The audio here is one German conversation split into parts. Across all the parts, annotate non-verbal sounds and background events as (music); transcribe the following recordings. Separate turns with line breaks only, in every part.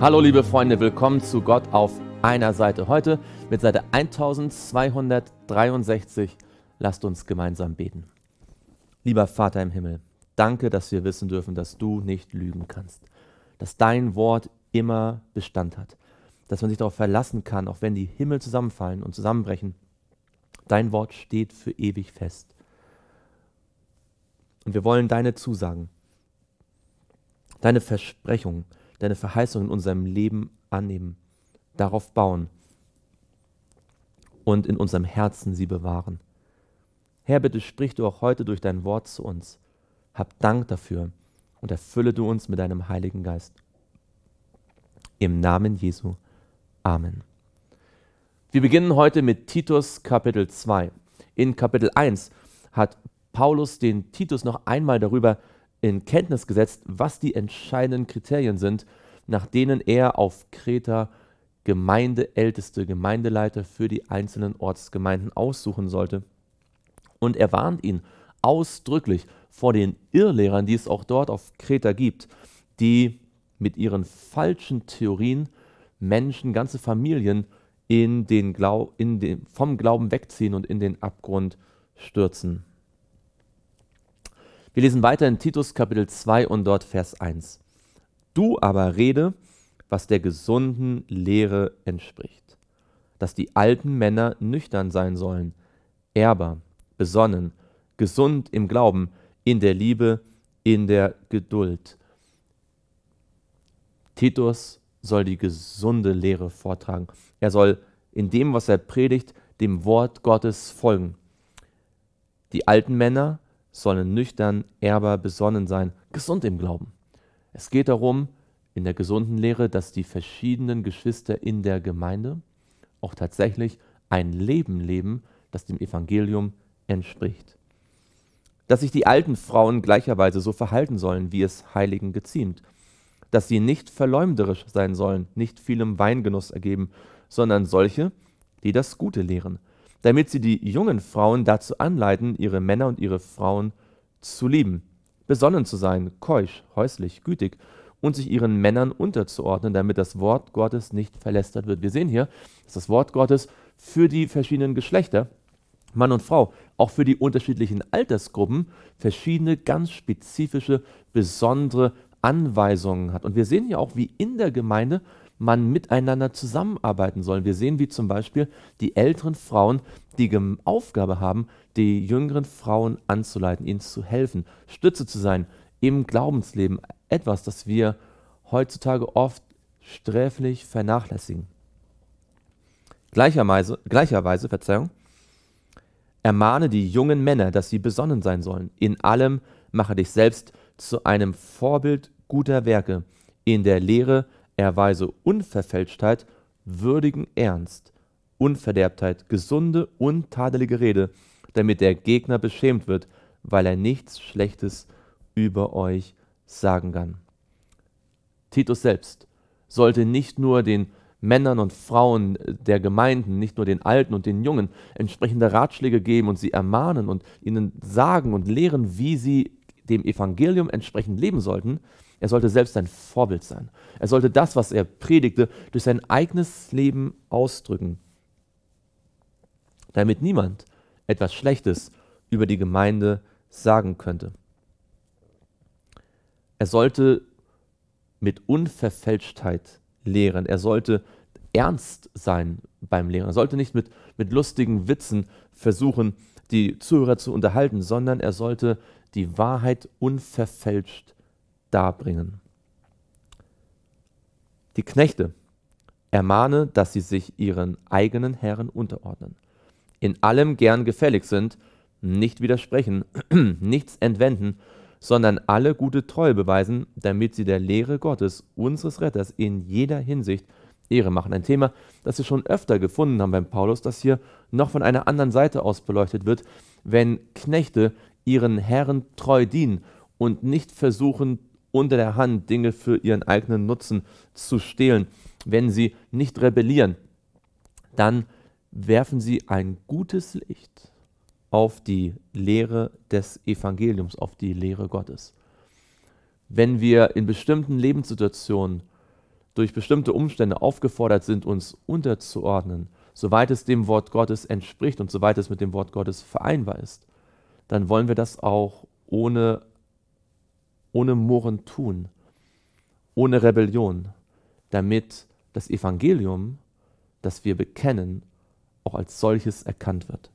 Hallo liebe Freunde, willkommen zu Gott auf einer Seite. Heute mit Seite 1263. Lasst uns gemeinsam beten. Lieber Vater im Himmel, danke, dass wir wissen dürfen, dass du nicht lügen kannst, dass dein Wort immer Bestand hat, dass man sich darauf verlassen kann, auch wenn die Himmel zusammenfallen und zusammenbrechen. Dein Wort steht für ewig fest. Und wir wollen deine Zusagen, deine Versprechungen, deine Verheißung in unserem Leben annehmen, darauf bauen und in unserem Herzen sie bewahren. Herr, bitte sprich du auch heute durch dein Wort zu uns. Hab Dank dafür und erfülle du uns mit deinem Heiligen Geist. Im Namen Jesu. Amen. Wir beginnen heute mit Titus Kapitel 2. In Kapitel 1 hat Paulus den Titus noch einmal darüber in Kenntnis gesetzt, was die entscheidenden Kriterien sind, nach denen er auf Kreta Gemeindeälteste, Gemeindeleiter für die einzelnen Ortsgemeinden aussuchen sollte. Und er warnt ihn ausdrücklich vor den Irrlehrern, die es auch dort auf Kreta gibt, die mit ihren falschen Theorien Menschen, ganze Familien in den Glau in den, vom Glauben wegziehen und in den Abgrund stürzen. Wir lesen weiter in Titus Kapitel 2 und dort Vers 1. Du aber rede, was der gesunden Lehre entspricht, dass die alten Männer nüchtern sein sollen, ehrbar, besonnen, gesund im Glauben, in der Liebe, in der Geduld. Titus soll die gesunde Lehre vortragen. Er soll in dem, was er predigt, dem Wort Gottes folgen. Die alten Männer sollen nüchtern, ehrbar, besonnen sein, gesund im Glauben. Es geht darum, in der gesunden Lehre, dass die verschiedenen Geschwister in der Gemeinde auch tatsächlich ein Leben leben, das dem Evangelium entspricht. Dass sich die alten Frauen gleicherweise so verhalten sollen, wie es Heiligen geziemt. Dass sie nicht verleumderisch sein sollen, nicht vielem Weingenuss ergeben, sondern solche, die das Gute lehren, damit sie die jungen Frauen dazu anleiten, ihre Männer und ihre Frauen zu lieben, besonnen zu sein, keusch, häuslich, gütig und sich ihren Männern unterzuordnen, damit das Wort Gottes nicht verlästert wird. Wir sehen hier, dass das Wort Gottes für die verschiedenen Geschlechter, Mann und Frau, auch für die unterschiedlichen Altersgruppen verschiedene ganz spezifische, besondere Anweisungen hat. Und wir sehen hier auch, wie in der Gemeinde man miteinander zusammenarbeiten soll. Wir sehen, wie zum Beispiel die älteren Frauen die Aufgabe haben, die jüngeren Frauen anzuleiten, ihnen zu helfen, Stütze zu sein im Glaubensleben. Etwas, das wir heutzutage oft sträflich vernachlässigen. Gleicherweise, gleicherweise Verzeihung, ermahne die jungen Männer, dass sie besonnen sein sollen. In allem mache dich selbst zu einem Vorbild guter Werke, in der Lehre erweise Unverfälschtheit, würdigen Ernst, Unverderbtheit, gesunde, untadelige Rede, damit der Gegner beschämt wird, weil er nichts Schlechtes über euch sagen kann. Titus selbst sollte nicht nur den Männern und Frauen der Gemeinden, nicht nur den Alten und den Jungen, entsprechende Ratschläge geben und sie ermahnen und ihnen sagen und lehren, wie sie dem Evangelium entsprechend leben sollten, er sollte selbst sein Vorbild sein. Er sollte das, was er predigte, durch sein eigenes Leben ausdrücken, damit niemand etwas Schlechtes über die Gemeinde sagen könnte. Er sollte mit Unverfälschtheit lehren. Er sollte ernst sein beim Lehren. Er sollte nicht mit, mit lustigen Witzen versuchen, die Zuhörer zu unterhalten, sondern er sollte die Wahrheit unverfälscht lehren darbringen. Die Knechte ermahne, dass sie sich ihren eigenen Herren unterordnen, in allem gern gefällig sind, nicht widersprechen, (clears throat) nichts entwenden, sondern alle gute Treue beweisen, damit sie der Lehre Gottes, unseres Retters, in jeder Hinsicht Ehre machen. Ein Thema, das wir schon öfter gefunden haben beim Paulus, das hier noch von einer anderen Seite aus beleuchtet wird, wenn Knechte ihren Herren treu dienen und nicht versuchen, unter der Hand Dinge für ihren eigenen Nutzen zu stehlen. Wenn sie nicht rebellieren, dann werfen sie ein gutes Licht auf die Lehre des Evangeliums, auf die Lehre Gottes. Wenn wir in bestimmten Lebenssituationen durch bestimmte Umstände aufgefordert sind, uns unterzuordnen, soweit es dem Wort Gottes entspricht und soweit es mit dem Wort Gottes vereinbar ist, dann wollen wir das auch ohne ohne Murren tun, ohne Rebellion, damit das Evangelium, das wir bekennen, auch als solches erkannt wird.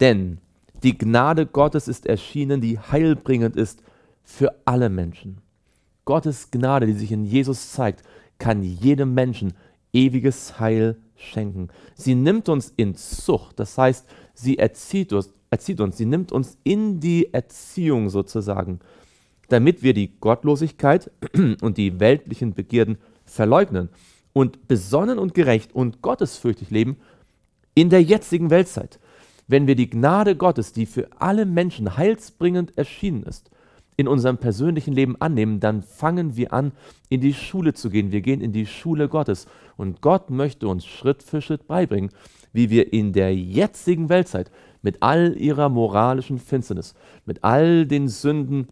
Denn die Gnade Gottes ist erschienen, die heilbringend ist für alle Menschen. Gottes Gnade, die sich in Jesus zeigt, kann jedem Menschen ewiges Heil schenken. Sie nimmt uns in Zucht, das heißt, sie erzieht uns, erzieht uns, sie nimmt uns in die Erziehung sozusagen, damit wir die Gottlosigkeit (clears throat) und die weltlichen Begierden verleugnen und besonnen und gerecht und gottesfürchtig leben in der jetzigen Weltzeit. Wenn wir die Gnade Gottes, die für alle Menschen heilsbringend erschienen ist, in unserem persönlichen Leben annehmen, dann fangen wir an, in die Schule zu gehen. Wir gehen in die Schule Gottes. Und Gott möchte uns Schritt für Schritt beibringen, wie wir in der jetzigen Weltzeit mit all ihrer moralischen Finsternis, mit all den Sünden,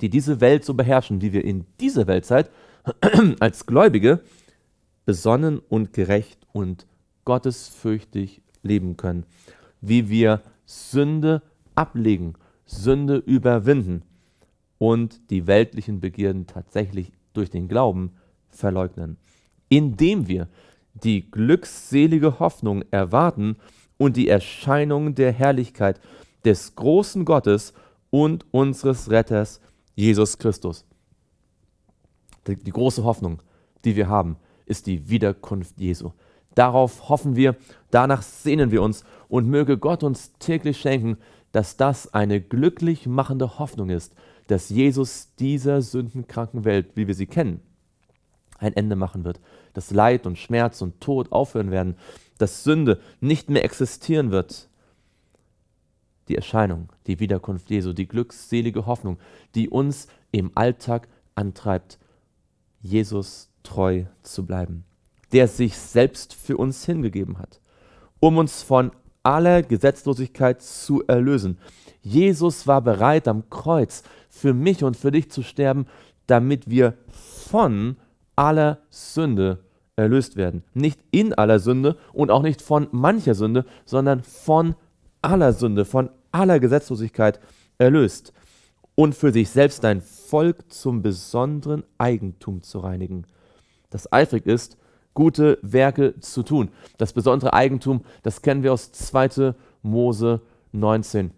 die diese Welt so beherrschen, wie wir in dieser Weltzeit (clears throat) als Gläubige besonnen und gerecht und gottesfürchtig leben können, wie wir Sünde ablegen, Sünde überwinden und die weltlichen Begierden tatsächlich durch den Glauben verleugnen, indem wir die glückselige Hoffnung erwarten, und die Erscheinung der Herrlichkeit des großen Gottes und unseres Retters Jesus Christus. Die große Hoffnung, die wir haben, ist die Wiederkunft Jesu. Darauf hoffen wir, danach sehnen wir uns und möge Gott uns täglich schenken, dass das eine glücklich machende Hoffnung ist, dass Jesus dieser sündenkranken Welt, wie wir sie kennen, ein Ende machen wird, dass Leid und Schmerz und Tod aufhören werden, dass Sünde nicht mehr existieren wird. Die Erscheinung, die Wiederkunft Jesu, die glückselige Hoffnung, die uns im Alltag antreibt, Jesus treu zu bleiben, der sich selbst für uns hingegeben hat, um uns von aller Gesetzlosigkeit zu erlösen. Jesus war bereit, am Kreuz für mich und für dich zu sterben, damit wir von aller Sünde erlöst werden. Nicht in aller Sünde und auch nicht von mancher Sünde, sondern von aller Sünde, von aller Gesetzlosigkeit erlöst und für sich selbst dein Volk zum besonderen Eigentum zu reinigen, das eifrig ist, gute Werke zu tun. Das besondere Eigentum, das kennen wir aus 2. Mose 19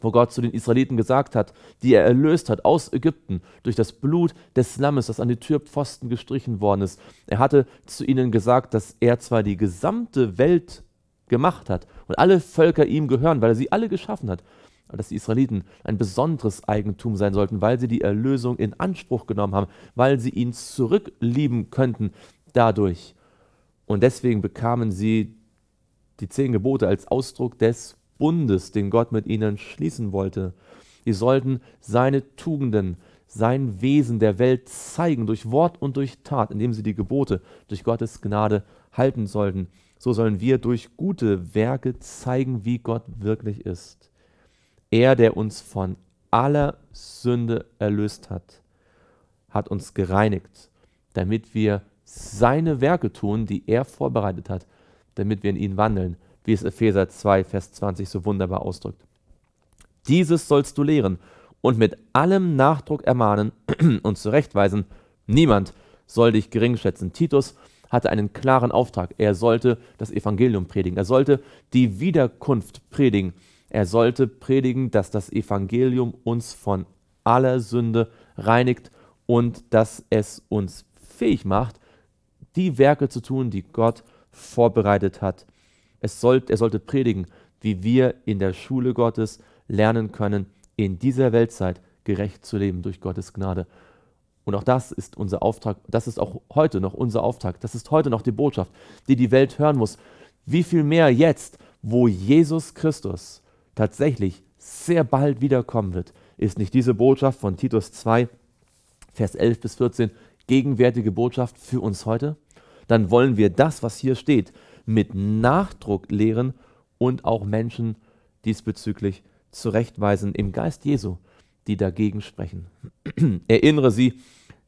wo Gott zu den Israeliten gesagt hat, die er erlöst hat aus Ägypten durch das Blut des Lammes, das an die Türpfosten gestrichen worden ist. Er hatte zu ihnen gesagt, dass er zwar die gesamte Welt gemacht hat und alle Völker ihm gehören, weil er sie alle geschaffen hat, aber dass die Israeliten ein besonderes Eigentum sein sollten, weil sie die Erlösung in Anspruch genommen haben, weil sie ihn zurücklieben könnten dadurch. Und deswegen bekamen sie die zehn Gebote als Ausdruck des Bundes, den Gott mit ihnen schließen wollte. Sie sollten seine Tugenden, sein Wesen der Welt zeigen, durch Wort und durch Tat, indem sie die Gebote durch Gottes Gnade halten sollten. So sollen wir durch gute Werke zeigen, wie Gott wirklich ist. Er, der uns von aller Sünde erlöst hat, hat uns gereinigt, damit wir seine Werke tun, die er vorbereitet hat, damit wir in ihn wandeln wie es Epheser 2, Vers 20 so wunderbar ausdrückt. Dieses sollst du lehren und mit allem Nachdruck ermahnen (clears throat) und zurechtweisen. Niemand soll dich geringschätzen. Titus hatte einen klaren Auftrag. Er sollte das Evangelium predigen. Er sollte die Wiederkunft predigen. Er sollte predigen, dass das Evangelium uns von aller Sünde reinigt und dass es uns fähig macht, die Werke zu tun, die Gott vorbereitet hat es sollt, er sollte predigen, wie wir in der Schule Gottes lernen können, in dieser Weltzeit gerecht zu leben durch Gottes Gnade. Und auch das ist unser Auftrag, das ist auch heute noch unser Auftrag, das ist heute noch die Botschaft, die die Welt hören muss. Wie viel mehr jetzt, wo Jesus Christus tatsächlich sehr bald wiederkommen wird, ist nicht diese Botschaft von Titus 2, Vers 11 bis 14 gegenwärtige Botschaft für uns heute? Dann wollen wir das, was hier steht, mit Nachdruck lehren und auch Menschen diesbezüglich zurechtweisen im Geist Jesu, die dagegen sprechen. (clears throat) Erinnere sie,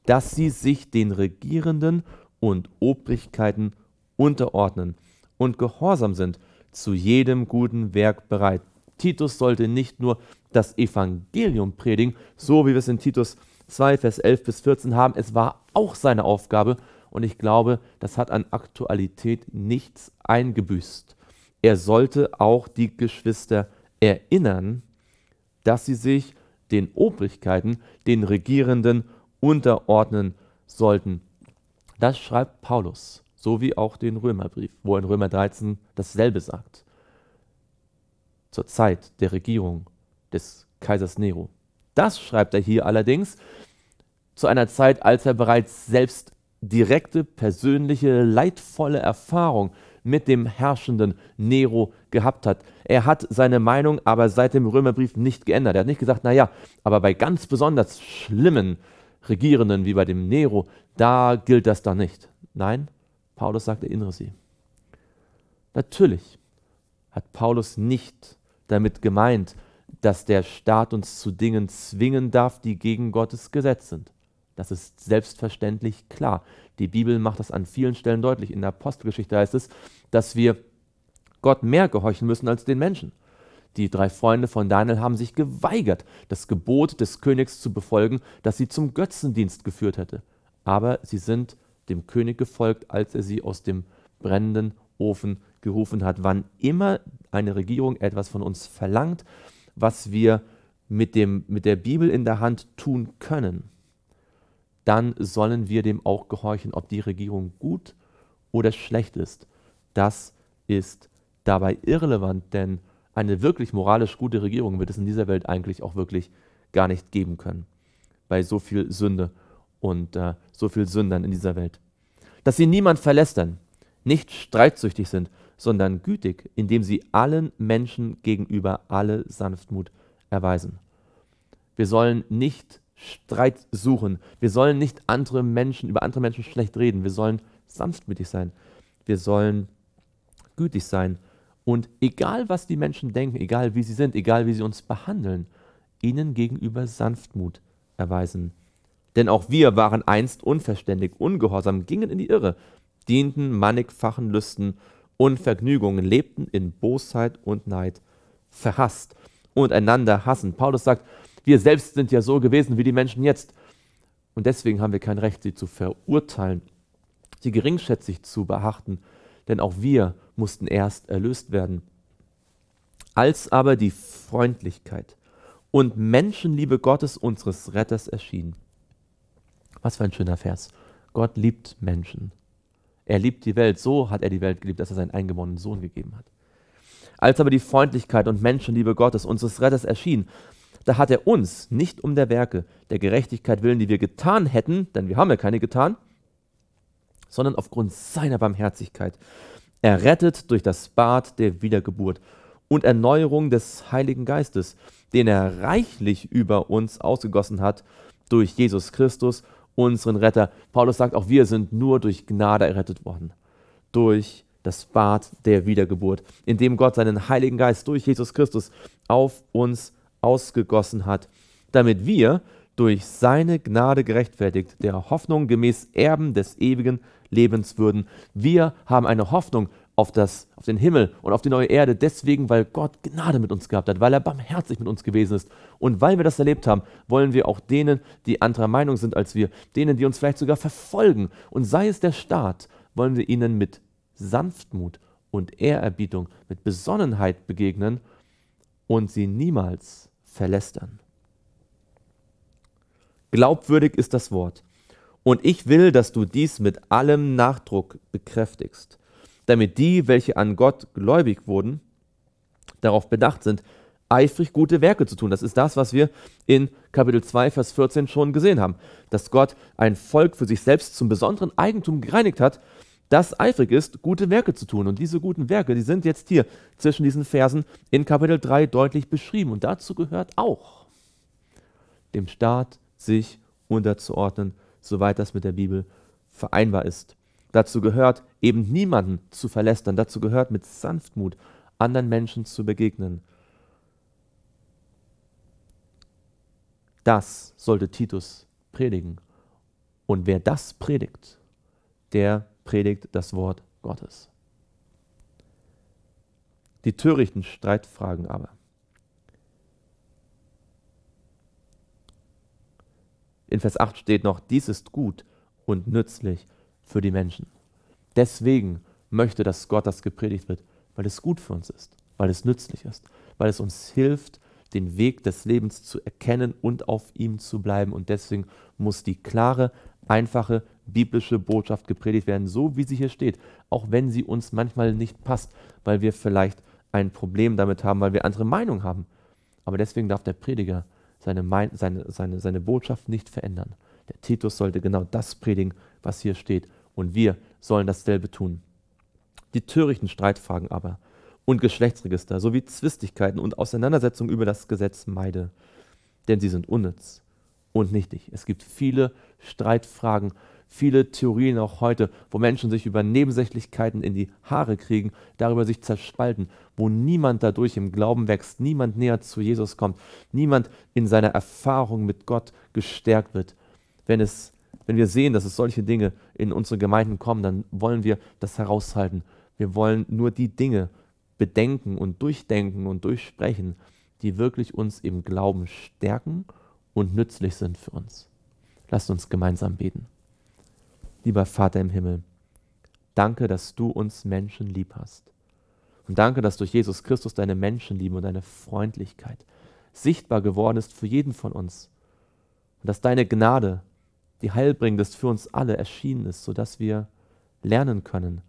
dass sie sich den Regierenden und Obrigkeiten unterordnen und gehorsam sind, zu jedem guten Werk bereit. Titus sollte nicht nur das Evangelium predigen, so wie wir es in Titus 2, Vers 11 bis 14 haben, es war auch seine Aufgabe, und ich glaube, das hat an Aktualität nichts eingebüßt. Er sollte auch die Geschwister erinnern, dass sie sich den Obrigkeiten, den Regierenden unterordnen sollten. Das schreibt Paulus, so wie auch den Römerbrief, wo in Römer 13 dasselbe sagt. Zur Zeit der Regierung des Kaisers Nero. Das schreibt er hier allerdings zu einer Zeit, als er bereits selbst direkte, persönliche, leidvolle Erfahrung mit dem herrschenden Nero gehabt hat. Er hat seine Meinung aber seit dem Römerbrief nicht geändert. Er hat nicht gesagt, naja, aber bei ganz besonders schlimmen Regierenden wie bei dem Nero, da gilt das dann nicht. Nein, Paulus sagt, erinnere sie. Natürlich hat Paulus nicht damit gemeint, dass der Staat uns zu Dingen zwingen darf, die gegen Gottes Gesetz sind. Das ist selbstverständlich klar. Die Bibel macht das an vielen Stellen deutlich. In der Apostelgeschichte heißt es, dass wir Gott mehr gehorchen müssen als den Menschen. Die drei Freunde von Daniel haben sich geweigert, das Gebot des Königs zu befolgen, das sie zum Götzendienst geführt hätte. Aber sie sind dem König gefolgt, als er sie aus dem brennenden Ofen gerufen hat. Wann immer eine Regierung etwas von uns verlangt, was wir mit, dem, mit der Bibel in der Hand tun können, dann sollen wir dem auch gehorchen, ob die Regierung gut oder schlecht ist. Das ist dabei irrelevant, denn eine wirklich moralisch gute Regierung wird es in dieser Welt eigentlich auch wirklich gar nicht geben können, bei so viel Sünde und äh, so viel Sündern in dieser Welt. Dass sie niemand verlästern, nicht streitsüchtig sind, sondern gütig, indem sie allen Menschen gegenüber alle Sanftmut erweisen. Wir sollen nicht Streit suchen. Wir sollen nicht andere Menschen, über andere Menschen schlecht reden. Wir sollen sanftmütig sein. Wir sollen gütig sein. Und egal, was die Menschen denken, egal wie sie sind, egal wie sie uns behandeln, ihnen gegenüber Sanftmut erweisen. Denn auch wir waren einst unverständig, ungehorsam, gingen in die Irre, dienten mannigfachen Lüsten und Vergnügungen, lebten in Bosheit und Neid, verhasst und einander hassen. Paulus sagt, wir selbst sind ja so gewesen wie die Menschen jetzt. Und deswegen haben wir kein Recht, sie zu verurteilen, sie geringschätzig zu beachten, denn auch wir mussten erst erlöst werden. Als aber die Freundlichkeit und Menschenliebe Gottes unseres Retters erschien. Was für ein schöner Vers. Gott liebt Menschen. Er liebt die Welt. So hat er die Welt geliebt, dass er seinen eingeborenen Sohn gegeben hat. Als aber die Freundlichkeit und Menschenliebe Gottes unseres Retters erschien, da hat er uns nicht um der Werke, der Gerechtigkeit willen, die wir getan hätten, denn wir haben ja keine getan, sondern aufgrund seiner Barmherzigkeit errettet durch das Bad der Wiedergeburt und Erneuerung des Heiligen Geistes, den er reichlich über uns ausgegossen hat durch Jesus Christus, unseren Retter. Paulus sagt, auch wir sind nur durch Gnade errettet worden, durch das Bad der Wiedergeburt, indem Gott seinen Heiligen Geist durch Jesus Christus auf uns ausgegossen hat, damit wir durch seine Gnade gerechtfertigt, der Hoffnung gemäß Erben des ewigen Lebens würden. Wir haben eine Hoffnung auf, das, auf den Himmel und auf die neue Erde, deswegen, weil Gott Gnade mit uns gehabt hat, weil er barmherzig mit uns gewesen ist. Und weil wir das erlebt haben, wollen wir auch denen, die anderer Meinung sind als wir, denen, die uns vielleicht sogar verfolgen, und sei es der Staat, wollen wir ihnen mit Sanftmut und Ehrerbietung, mit Besonnenheit begegnen und sie niemals verlästern. Glaubwürdig ist das Wort. Und ich will, dass du dies mit allem Nachdruck bekräftigst, damit die, welche an Gott gläubig wurden, darauf bedacht sind, eifrig gute Werke zu tun. Das ist das, was wir in Kapitel 2, Vers 14 schon gesehen haben, dass Gott ein Volk für sich selbst zum besonderen Eigentum gereinigt hat das eifrig ist, gute Werke zu tun. Und diese guten Werke, die sind jetzt hier zwischen diesen Versen in Kapitel 3 deutlich beschrieben. Und dazu gehört auch, dem Staat sich unterzuordnen, soweit das mit der Bibel vereinbar ist. Dazu gehört eben niemanden zu verlästern. Dazu gehört mit Sanftmut anderen Menschen zu begegnen. Das sollte Titus predigen. Und wer das predigt, der predigt das Wort Gottes. Die törichten Streitfragen aber. In Vers 8 steht noch, dies ist gut und nützlich für die Menschen. Deswegen möchte, dass Gott das gepredigt wird, weil es gut für uns ist, weil es nützlich ist, weil es uns hilft, den Weg des Lebens zu erkennen und auf ihm zu bleiben. Und deswegen muss die klare einfache biblische Botschaft gepredigt werden, so wie sie hier steht, auch wenn sie uns manchmal nicht passt, weil wir vielleicht ein Problem damit haben, weil wir andere Meinung haben. Aber deswegen darf der Prediger seine, mein seine, seine, seine Botschaft nicht verändern. Der Titus sollte genau das predigen, was hier steht. Und wir sollen dasselbe tun. Die törichten Streitfragen aber und Geschlechtsregister sowie Zwistigkeiten und Auseinandersetzungen über das Gesetz meide. Denn sie sind unnütz und nichtig. Es gibt viele Streitfragen, viele Theorien auch heute, wo Menschen sich über Nebensächlichkeiten in die Haare kriegen, darüber sich zerspalten, wo niemand dadurch im Glauben wächst, niemand näher zu Jesus kommt, niemand in seiner Erfahrung mit Gott gestärkt wird. Wenn, es, wenn wir sehen, dass es solche Dinge in unsere Gemeinden kommen, dann wollen wir das heraushalten. Wir wollen nur die Dinge bedenken und durchdenken und durchsprechen, die wirklich uns im Glauben stärken und nützlich sind für uns. Lasst uns gemeinsam beten. Lieber Vater im Himmel, danke, dass du uns Menschen lieb hast. Und danke, dass durch Jesus Christus deine Menschenliebe und deine Freundlichkeit sichtbar geworden ist für jeden von uns. Und dass deine Gnade, die heilbringend ist, für uns alle erschienen ist, sodass wir lernen können,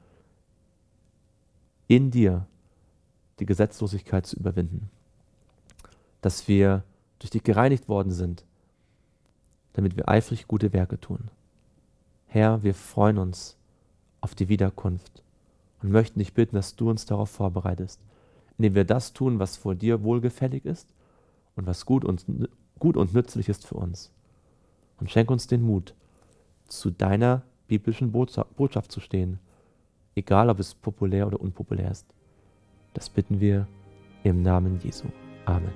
in dir die Gesetzlosigkeit zu überwinden. Dass wir durch dich gereinigt worden sind damit wir eifrig gute Werke tun. Herr, wir freuen uns auf die Wiederkunft und möchten dich bitten, dass du uns darauf vorbereitest, indem wir das tun, was vor dir wohlgefällig ist und was gut und, gut und nützlich ist für uns. Und schenk uns den Mut, zu deiner biblischen Botschaft zu stehen, egal ob es populär oder unpopulär ist. Das bitten wir im Namen Jesu. Amen.